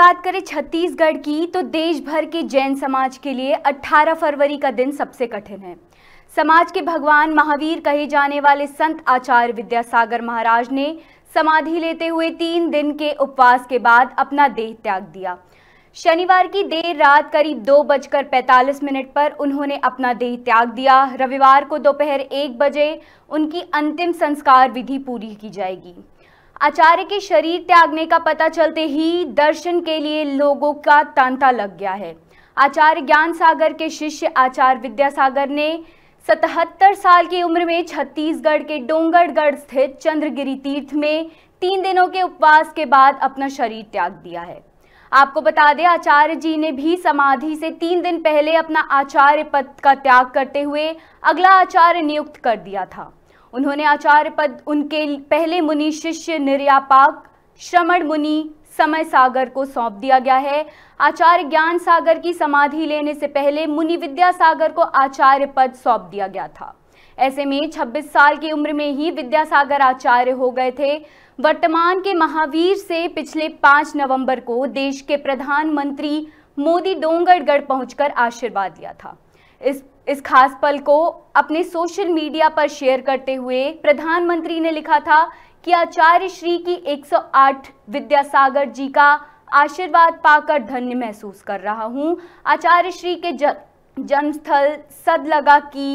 बात करें छत्तीसगढ़ की तो देश भर के जैन समाज के लिए 18 फरवरी का दिन सबसे कठिन है समाज के भगवान महावीर कहे जाने वाले संत आचार्य विद्यासागर महाराज ने समाधि लेते हुए तीन दिन के उपवास के बाद अपना देह त्याग दिया शनिवार की देर रात करीब दो बजकर पैंतालीस मिनट पर उन्होंने अपना देह त्याग दिया रविवार को दोपहर एक बजे उनकी अंतिम संस्कार विधि पूरी की जाएगी आचार्य के शरीर त्यागने का पता चलते ही दर्शन के लिए लोगों का तांता लग गया है आचार्य ज्ञान सागर के शिष्य आचार्य विद्यासागर ने सतहत्तर साल की उम्र में छत्तीसगढ़ के डोंगरगढ़ स्थित चंद्रगिरी तीर्थ में तीन दिनों के उपवास के बाद अपना शरीर त्याग दिया है आपको बता दें आचार्य जी ने भी समाधि से तीन दिन पहले अपना आचार्य पद का त्याग करते हुए अगला आचार्य नियुक्त कर दिया था उन्होंने आचार्य पद उनके पहले मुनि शिष्य निर्यापाक श्रमण मुनि समय सागर को सौंप दिया गया है आचार्य ज्ञान सागर की समाधि लेने से पहले मुनि विद्या सागर को आचार्य पद सौंप दिया गया था ऐसे में 26 साल की उम्र में ही विद्यासागर आचार्य हो गए थे वर्तमान के महावीर से पिछले 5 नवंबर को देश के प्रधानमंत्री मोदी डोंगरगढ़ पहुंचकर आशीर्वाद लिया था इस इस खास पल को अपने सोशल मीडिया पर शेयर करते हुए प्रधानमंत्री ने लिखा था कि आचार्य श्री की 108 विद्यासागर जी का आशीर्वाद पाकर धन्य महसूस कर रहा हूँ आचार्य श्री के जन्मस्थल सदलगा की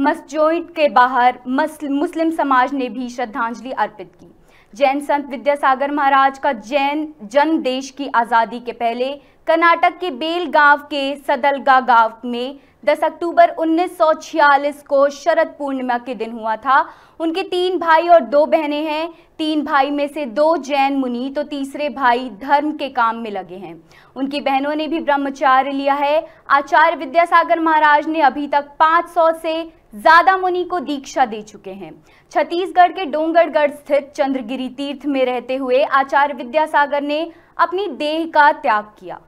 मस्जिद के बाहर मुस्लिम समाज ने भी श्रद्धांजलि अर्पित की जैन संत विद्यासागर महाराज का जैन जन्म देश की आज़ादी के पहले कर्नाटक के बेलगांव के सदलगा गांव में 10 अक्टूबर 1946 को शरद पूर्णिमा के दिन हुआ था उनके तीन भाई और दो बहनें हैं तीन भाई में से दो जैन मुनि तो तीसरे भाई धर्म के काम में लगे हैं उनकी बहनों ने भी ब्रह्मचार्य लिया है आचार्य विद्यासागर महाराज ने अभी तक 500 से ज्यादा मुनि को दीक्षा दे चुके हैं छत्तीसगढ़ के डोंगरगढ़ स्थित चंद्रगिरी तीर्थ में रहते हुए आचार्य विद्यासागर ने अपनी देह का त्याग किया